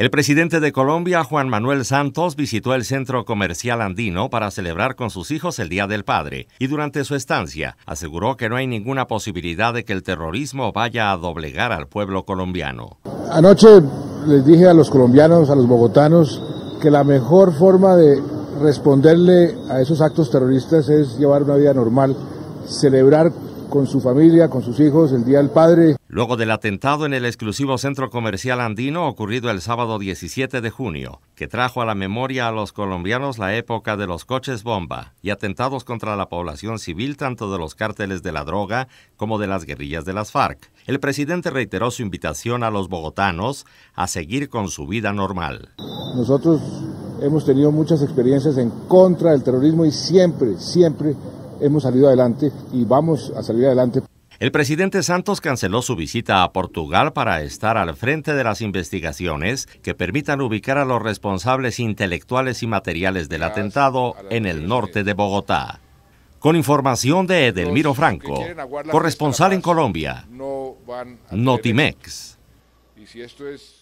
El presidente de Colombia, Juan Manuel Santos, visitó el centro comercial andino para celebrar con sus hijos el Día del Padre y durante su estancia aseguró que no hay ninguna posibilidad de que el terrorismo vaya a doblegar al pueblo colombiano. Anoche les dije a los colombianos, a los bogotanos, que la mejor forma de responderle a esos actos terroristas es llevar una vida normal, celebrar con su familia, con sus hijos, el Día del Padre. Luego del atentado en el exclusivo centro comercial andino ocurrido el sábado 17 de junio, que trajo a la memoria a los colombianos la época de los coches bomba y atentados contra la población civil tanto de los cárteles de la droga como de las guerrillas de las FARC, el presidente reiteró su invitación a los bogotanos a seguir con su vida normal. Nosotros hemos tenido muchas experiencias en contra del terrorismo y siempre, siempre hemos salido adelante y vamos a salir adelante. El presidente Santos canceló su visita a Portugal para estar al frente de las investigaciones que permitan ubicar a los responsables intelectuales y materiales del atentado en el norte de Bogotá. Con información de Edelmiro Franco, corresponsal en Colombia, Notimex. Y